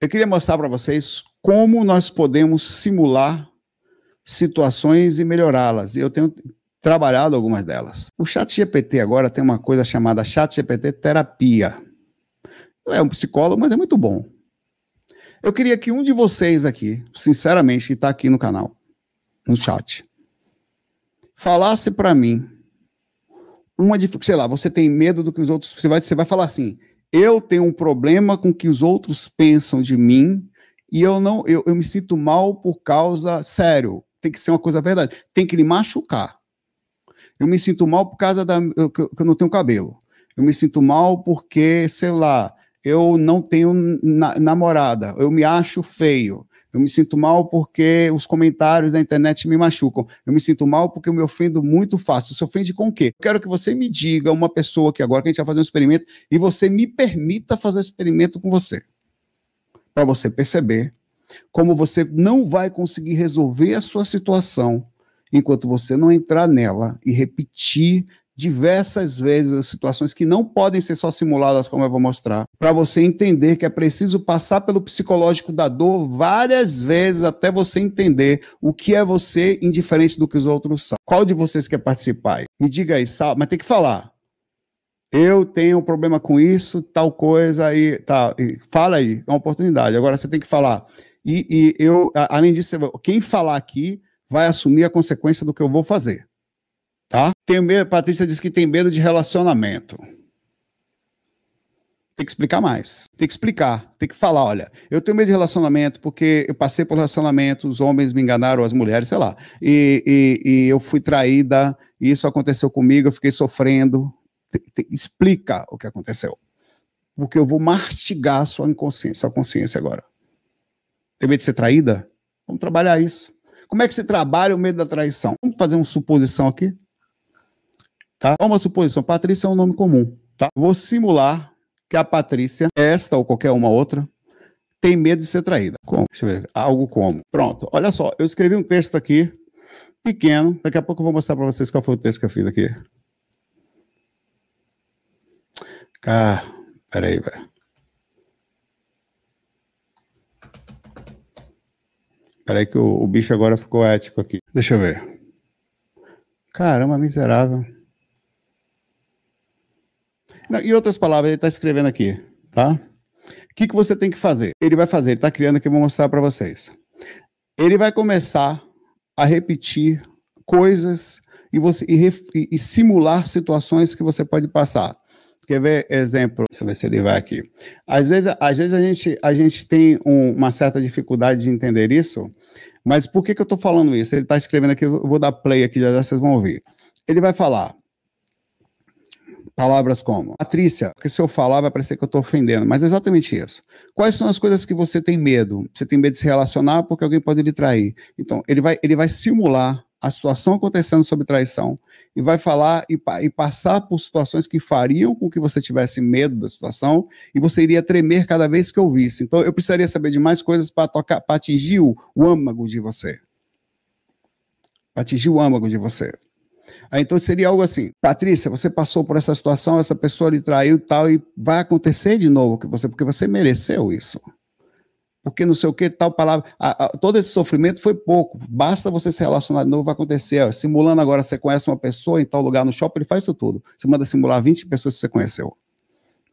eu queria mostrar para vocês como nós podemos simular situações e melhorá-las. E eu tenho trabalhado algumas delas. O Chat GPT agora tem uma coisa chamada Chat GPT terapia. Não é um psicólogo, mas é muito bom. Eu queria que um de vocês aqui, sinceramente, que está aqui no canal, no chat, falasse para mim uma sei lá, você tem medo do que os outros, você vai, você vai falar assim, eu tenho um problema com o que os outros pensam de mim e eu não eu, eu me sinto mal por causa sério tem que ser uma coisa verdade tem que me machucar eu me sinto mal por causa da eu, que eu não tenho cabelo eu me sinto mal porque sei lá eu não tenho na, namorada eu me acho feio eu me sinto mal porque os comentários da internet me machucam. Eu me sinto mal porque eu me ofendo muito fácil. Você ofende com o quê? Eu quero que você me diga uma pessoa que agora que a gente vai fazer um experimento e você me permita fazer um experimento com você. Para você perceber como você não vai conseguir resolver a sua situação enquanto você não entrar nela e repetir diversas vezes as situações que não podem ser só simuladas, como eu vou mostrar, para você entender que é preciso passar pelo psicológico da dor várias vezes até você entender o que é você, indiferente do que os outros são. Qual de vocês quer participar? Me diga aí, Sal, mas tem que falar. Eu tenho um problema com isso, tal coisa, e, tal tá, e fala aí, é uma oportunidade. Agora você tem que falar. E, e eu, além disso, quem falar aqui vai assumir a consequência do que eu vou fazer. Tá? Tem medo, Patrícia disse que tem medo de relacionamento. Tem que explicar mais. Tem que explicar. Tem que falar: olha, eu tenho medo de relacionamento porque eu passei por relacionamento, os homens me enganaram, as mulheres, sei lá. E, e, e eu fui traída, e isso aconteceu comigo, eu fiquei sofrendo. Tem, tem, explica o que aconteceu. Porque eu vou mastigar a sua inconsciência, sua consciência agora. Tem medo de ser traída? Vamos trabalhar isso. Como é que se trabalha o medo da traição? Vamos fazer uma suposição aqui? tá? Uma suposição, Patrícia é um nome comum, tá? Vou simular que a Patrícia, esta ou qualquer uma outra, tem medo de ser traída. Como? Deixa eu ver, algo como. Pronto, olha só, eu escrevi um texto aqui, pequeno, daqui a pouco eu vou mostrar para vocês qual foi o texto que eu fiz aqui. Ah, peraí, velho. Peraí que o, o, bicho agora ficou ético aqui. Deixa eu ver. Caramba, miserável. Não, em outras palavras, ele está escrevendo aqui, tá? O que, que você tem que fazer? Ele vai fazer, ele está criando aqui, eu vou mostrar para vocês. Ele vai começar a repetir coisas e, você, e, e, e simular situações que você pode passar. Quer ver exemplo? Deixa eu ver se ele vai aqui. Às vezes, às vezes a, gente, a gente tem um, uma certa dificuldade de entender isso, mas por que, que eu estou falando isso? Ele está escrevendo aqui, eu vou dar play aqui, já, já vocês vão ouvir. Ele vai falar, palavras como: Patrícia, porque se eu falar vai parecer que eu estou ofendendo, mas é exatamente isso. Quais são as coisas que você tem medo? Você tem medo de se relacionar porque alguém pode lhe trair. Então, ele vai, ele vai simular a situação acontecendo sobre traição e vai falar e, e, passar por situações que fariam com que você tivesse medo da situação e você iria tremer cada vez que ouvisse. Então, eu precisaria saber de mais coisas para atingir o, o âmago de você. Para atingir o âmago de você. Aí, então seria algo assim: Patrícia, você passou por essa situação, essa pessoa lhe traiu tal, e vai acontecer de novo que você, porque você mereceu isso. Porque não sei o que, tal palavra. A, a, todo esse sofrimento foi pouco. Basta você se relacionar de novo, vai acontecer. simulando agora, você conhece uma pessoa em tal lugar no shopping, ele faz isso tudo. Você manda simular 20 pessoas que você conheceu.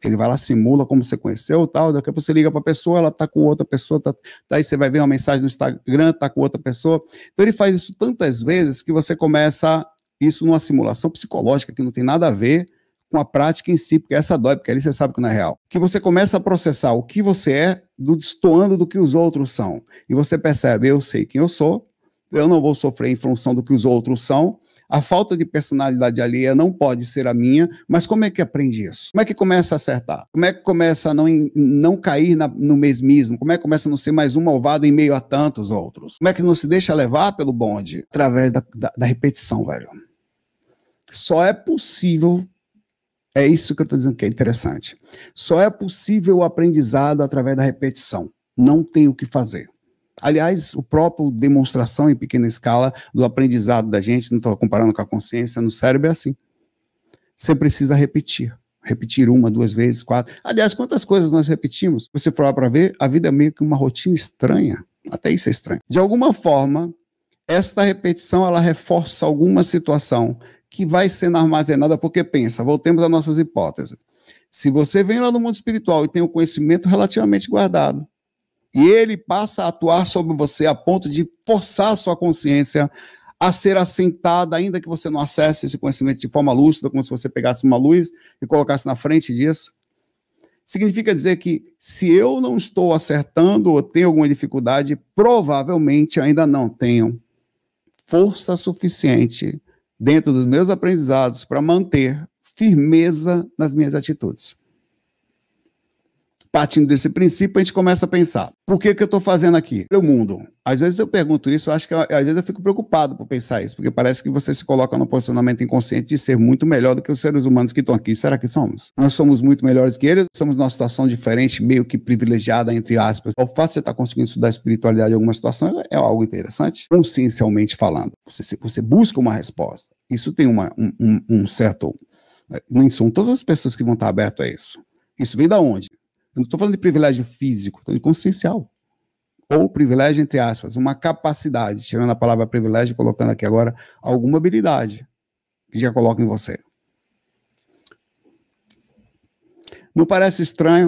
Ele vai lá, simula como você conheceu tal. Daqui a pouco você liga para a pessoa, ela está com outra pessoa. Tá, daí você vai ver uma mensagem no Instagram, está com outra pessoa. Então ele faz isso tantas vezes que você começa isso numa simulação psicológica que não tem nada a ver com a prática em si, porque essa dói, porque ali você sabe que não é real. Que você começa a processar o que você é, do destoando do que os outros são. E você percebe, eu sei quem eu sou, eu não vou sofrer em função do que os outros são, a falta de personalidade alheia não pode ser a minha, mas como é que aprende isso? Como é que começa a acertar? Como é que começa a não, não cair na, no mesmismo? Como é que começa a não ser mais um malvado em meio a tantos outros? Como é que não se deixa levar pelo bonde? Através da, da, da repetição, velho. Só é possível, é isso que eu estou dizendo que é interessante, só é possível o aprendizado através da repetição. Não tem o que fazer. Aliás, o próprio demonstração em pequena escala do aprendizado da gente, não estou comparando com a consciência, no cérebro é assim. Você precisa repetir. Repetir uma, duas vezes, quatro. Aliás, quantas coisas nós repetimos? Você for lá para ver, a vida é meio que uma rotina estranha. Até isso é estranho. De alguma forma, esta repetição ela reforça alguma situação que vai sendo armazenada, porque pensa, voltemos às nossas hipóteses. Se você vem lá no mundo espiritual e tem o um conhecimento relativamente guardado, e ele passa a atuar sobre você a ponto de forçar a sua consciência a ser assentada, ainda que você não acesse esse conhecimento de forma lúcida, como se você pegasse uma luz e colocasse na frente disso. Significa dizer que se eu não estou acertando ou tenho alguma dificuldade, provavelmente ainda não tenho força suficiente dentro dos meus aprendizados para manter firmeza nas minhas atitudes partindo desse princípio, a gente começa a pensar: por que, que eu estou fazendo aqui? O mundo. Às vezes eu pergunto isso, eu acho que às vezes eu fico preocupado por pensar isso, porque parece que você se coloca no posicionamento inconsciente de ser muito melhor do que os seres humanos que estão aqui. Será que somos? Nós somos muito melhores que eles, somos numa situação diferente, meio que privilegiada, entre aspas. O fato de você estar tá conseguindo estudar espiritualidade em alguma situação é, é algo interessante, consciencialmente falando. Você, você busca uma resposta. Isso tem uma, um, um, um certo. Não né, são todas as pessoas que vão estar abertas a isso. Isso vem da onde? Eu não estou falando de privilégio físico, estou de consciencial. Ou privilégio, entre aspas, uma capacidade, tirando a palavra privilégio e colocando aqui agora alguma habilidade que já coloca em você. Não parece estranho